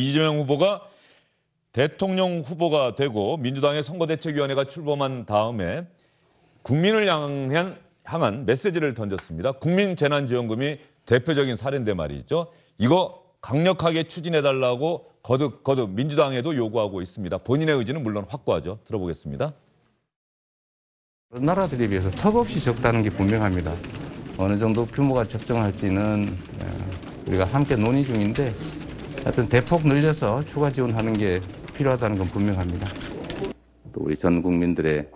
이재명 후보가 대통령 후보가 되고 민주당의 선거대책위원회가 출범한 다음에 국민을 향한, 향한 메시지를 던졌습니다. 국민 재난지원금이 대표적인 사례인데 말이죠. 이거 강력하게 추진해달라고 거듭 거듭 민주당에도 요구하고 있습니다. 본인의 의지는 물론 확고하죠. 들어보겠습니다. 나라들에 비해서 턱없이 적다는 게 분명합니다. 어느 정도 규모가 적정할지는 예, 우리가 함께 논의 중인데 하여튼 대폭 늘려서 추가 지원하는 게 필요하다는 건 분명합니다. 또 우리 전 국민들의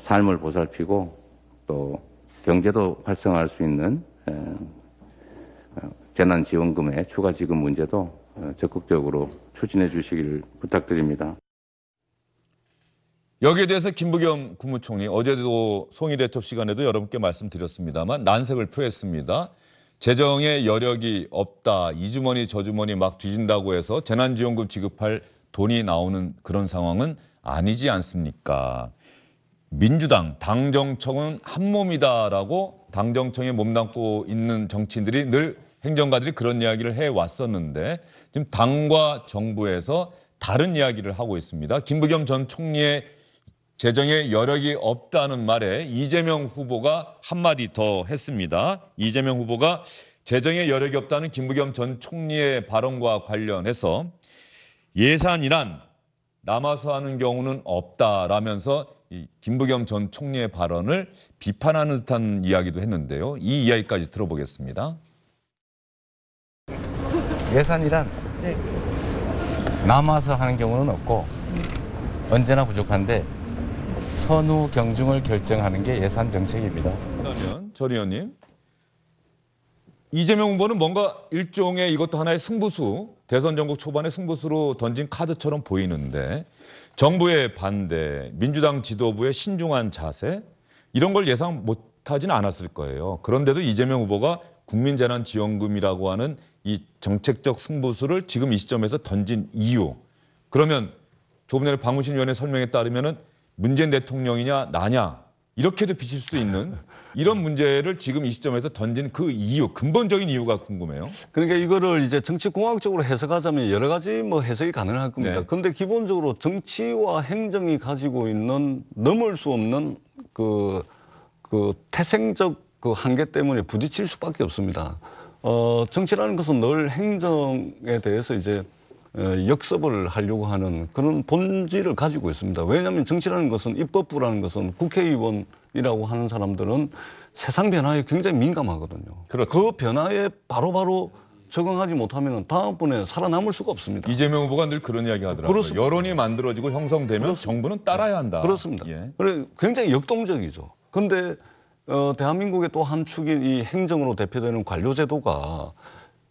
삶을 보살피고 또 경제도 활성화할 수 있는 어, 재난지원금의 추가 지급 문제도 어, 적극적으로 추진해 주시길 부탁드립니다. 여기에 대해서 김부겸 국무총리 어제도 송이 대첩 시간에도 여러분께 말씀드렸습니다만 난색을 표했습니다. 재정의 여력이 없다, 이주머니 저주머니 막 뒤진다고 해서 재난지원금 지급할 돈이 나오는 그런 상황은 아니지 않습니까? 민주당 당정청은 한몸이다라고 당정청에 몸담고 있는 정치인들이 늘 행정가들이 그런 이야기를 해 왔었는데 지금 당과 정부에서 다른 이야기를 하고 있습니다. 김부겸 전 총리의 재정에 여력이 없다는 말에 이재명 후보가 한마디 더 했습니다. 이재명 후보가 재정에 여력이 없다는 김부겸 전 총리의 발언과 관련해서 예산이란 남아서 하는 경우는 없다라면서 이 김부겸 전 총리의 발언을 비판하는 듯한 이야기도 했는데요. 이 이야기까지 들어보겠습니다. 예산이란 네. 남아서 하는 경우는 없고 언제나 부족한데 선우 경중을 결정하는 게 예산 정책입니다. 그러면 전 의원님. 이재명 후보는 뭔가 일종의 이것도 하나의 승부수, 대선 전국 초반의 승부수로 던진 카드처럼 보이는데 정부의 반대, 민주당 지도부의 신중한 자세 이런 걸 예상 못하진 않았을 거예요. 그런데도 이재명 후보가 국민재난지원금이라고 하는 이 정책적 승부수를 지금 이 시점에서 던진 이유. 그러면 조금 전에 방문신 위원의 설명에 따르면은 문재인 대통령이냐 나냐 이렇게도 비칠 수 있는 이런 문제를 지금 이 시점에서 던진 그 이유, 근본적인 이유가 궁금해요. 그러니까 이거를 이제 정치공학적으로 해석하자면 여러 가지 뭐 해석이 가능할 겁니다. 네. 그데 기본적으로 정치와 행정이 가지고 있는 넘을 수 없는 그, 그 태생적 그 한계 때문에 부딪칠 수밖에 없습니다. 어, 정치라는 것은 늘 행정에 대해서 이제 어, 역습을 하려고 하는 그런 본질을 가지고 있습니다. 왜냐하면 정치라는 것은 입법부라는 것은 국회의원이라고 하는 사람들은 세상 변화에 굉장히 민감하거든요. 그렇죠. 그 변화에 바로바로 적응하지 못하면 다음번에 살아남을 수가 없습니다. 이재명 후보가 늘 그런 이야기 하더라고요. 그렇습니다. 여론이 만들어지고 형성되면 그렇습니다. 정부는 따라야 한다. 그렇습니다. 예. 그래 굉장히 역동적이죠. 그런데 어, 대한민국의 또 한 축인 이 행정으로 대표되는 관료제도가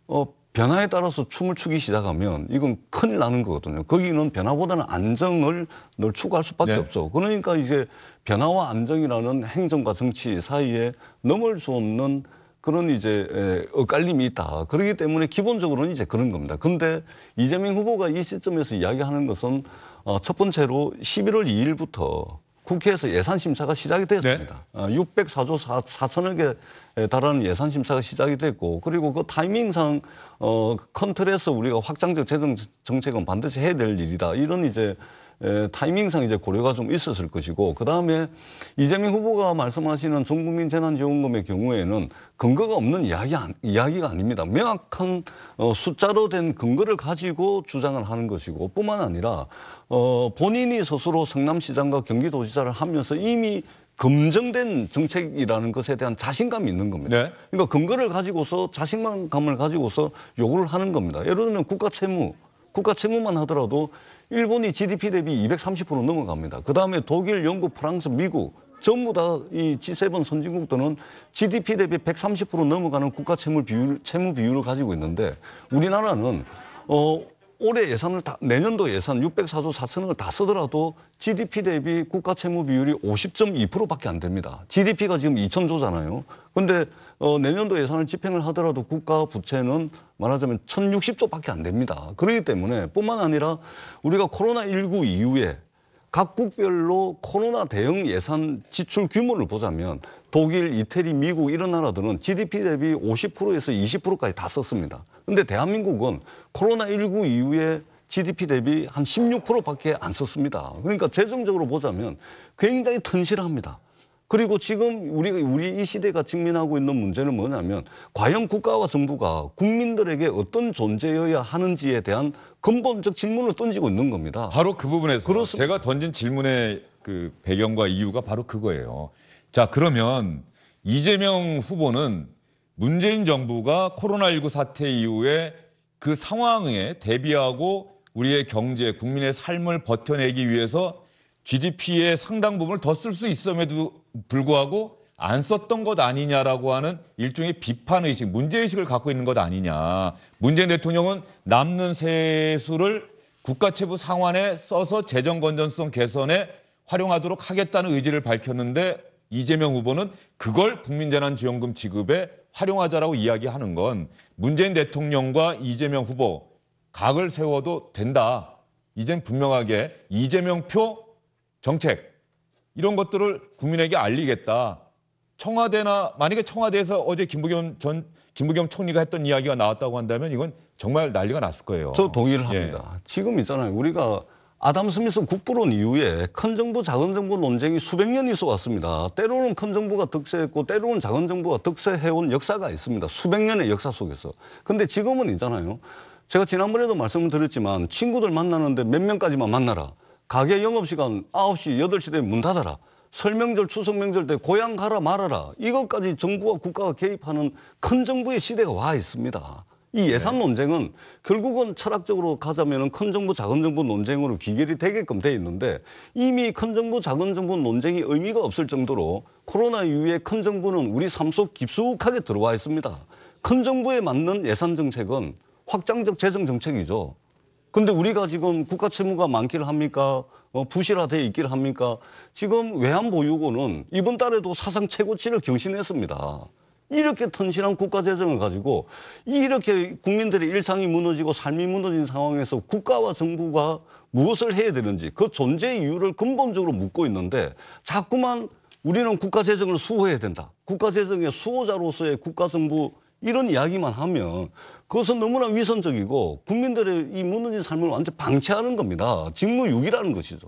어, 변화에 따라서 춤을 추기 시작하면 이건 큰일 나는 거거든요. 거기는 변화보다는 안정을 늘 추구할 수밖에 네. 없죠. 그러니까 이제 변화와 안정이라는 행정과 정치 사이에 넘을 수 없는 그런 이제 엇갈림이 있다. 그러기 때문에 기본적으로는 이제 그런 겁니다. 근데 이재명 후보가 이 시점에서 이야기하는 것은 어, 첫 번째로 11월 2일부터 국회에서 예산 심사가 시작이 되었습니다. 네. 604조 어, 4, 4천억에 달하는 예산 심사가 시작이 됐고 그리고 그 타이밍상 어 컨트롤에서 우리가 확장적 재정 정책은 반드시 해야 될 일이다. 이런 이제 에, 타이밍상 이제 고려가 좀 있었을 것이고 그다음에 이재명 후보가 말씀하시는 전국민 재난지원금의 경우에는 근거가 없는 이야기, 이야기가 아닙니다. 명확한 어, 숫자로 된 근거를 가지고 주장을 하는 것이고 뿐만 아니라 어, 본인이 스스로 성남시장과 경기도지사를 하면서 이미 검증된 정책이라는 것에 대한 자신감이 있는 겁니다. 네. 그러니까 근거를 가지고서 자신감을 가지고서 요구를 하는 겁니다. 예를 들면 국가 채무, 국가 채무만 하더라도 일본이 GDP 대비 230% 넘어갑니다. 그다음에 독일, 영국, 프랑스, 미국 전부 다 이 G7 선진국들은 GDP 대비 130% 넘어가는 국가 채무 비율 채무 비율을 가지고 있는데 우리나라는 어 올해 예산을 다, 내년도 예산 604조 4천억을 다 쓰더라도 GDP 대비 국가 채무 비율이 50.2%밖에 안 됩니다. GDP가 지금 2천조잖아요. 근데 어, 내년도 예산을 집행을 하더라도 국가 부채는 말하자면 1,060조밖에 안 됩니다. 그렇기 때문에 뿐만 아니라 우리가 코로나19 이후에 각국별로 코로나 대응 예산 지출 규모를 보자면 독일, 이태리, 미국 이런 나라들은 GDP 대비 50%에서 20%까지 다 썼습니다. 근데 대한민국은 코로나19 이후에 GDP 대비 한 16%밖에 안 썼습니다. 그러니까 재정적으로 보자면 굉장히 튼실합니다. 그리고 지금 우리 우리 이 시대가 직면하고 있는 문제는 뭐냐면 과연 국가와 정부가 국민들에게 어떤 존재여야 하는지에 대한 근본적 질문을 던지고 있는 겁니다. 바로 그 부분에서 그렇습... 제가 던진 질문의 그 배경과 이유가 바로 그거예요. 자 그러면 이재명 후보는 문재인 정부가 코로나19 사태 이후에 그 상황에 대비하고 우리의 경제, 국민의 삶을 버텨내기 위해서 GDP의 상당 부분을 더 쓸 수 있음에도 불구하고 안 썼던 것 아니냐라고 하는 일종의 비판 의식, 문제 의식을 갖고 있는 것 아니냐. 문재인 대통령은 남는 세수를 국가채부 상환에 써서 재정 건전성 개선에 활용하도록 하겠다는 의지를 밝혔는데 이재명 후보는 그걸 국민재난지원금 지급에 활용하자라고 이야기하는 건 문재인 대통령과 이재명 후보 각을 세워도 된다. 이젠 분명하게 이재명 표 정책 이런 것들을 국민에게 알리겠다. 청와대나 만약에 청와대에서 어제 김부겸 전 김부겸 총리가 했던 이야기가 나왔다고 한다면 이건 정말 난리가 났을 거예요. 저 동의를 예. 합니다. 예. 지금 있잖아요. 우리가 아담 스미스 국부론 이후에 큰 정부 작은 정부 논쟁이 수백 년 있어 왔습니다. 때로는 큰 정부가 득세했고 때로는 작은 정부가 득세해온 역사가 있습니다. 수백 년의 역사 속에서. 근데 지금은 있잖아요. 제가 지난번에도 말씀을 드렸지만 친구들 만나는데 몇 명까지만 만나라. 가게 영업시간 9시, 8시 되면 문 닫아라. 설명절, 추석 명절 때 고향 가라 말아라. 이것까지 정부와 국가가 개입하는 큰 정부의 시대가 와 있습니다. 이 네. 예산 논쟁은 결국은 철학적으로 가자면은 큰 정부 작은 정부 논쟁으로 귀결이 되게끔 돼 있는데 이미 큰 정부 작은 정부 논쟁이 의미가 없을 정도로 코로나 이후에 큰 정부는 우리 삶속 깊숙하게 들어와 있습니다. 큰 정부에 맞는 예산 정책은 확장적 재정 정책이죠. 근데 우리가 지금 국가 채무가 많기를 합니까? 어, 부실화돼 있기를 합니까? 지금 외환 보유고는 이번 달에도 사상 최고치를 경신했습니다. 이렇게 튼실한 국가 재정을 가지고 이렇게 국민들의 일상이 무너지고 삶이 무너진 상황에서 국가와 정부가 무엇을 해야 되는지 그 존재 이유를 근본적으로 묻고 있는데 자꾸만 우리는 국가 재정을 수호해야 된다. 국가 재정의 수호자로서의 국가 정부 이런 이야기만 하면 그것은 너무나 위선적이고 국민들의 이 무너진 삶을 완전 방치하는 겁니다. 직무유기라는 것이죠.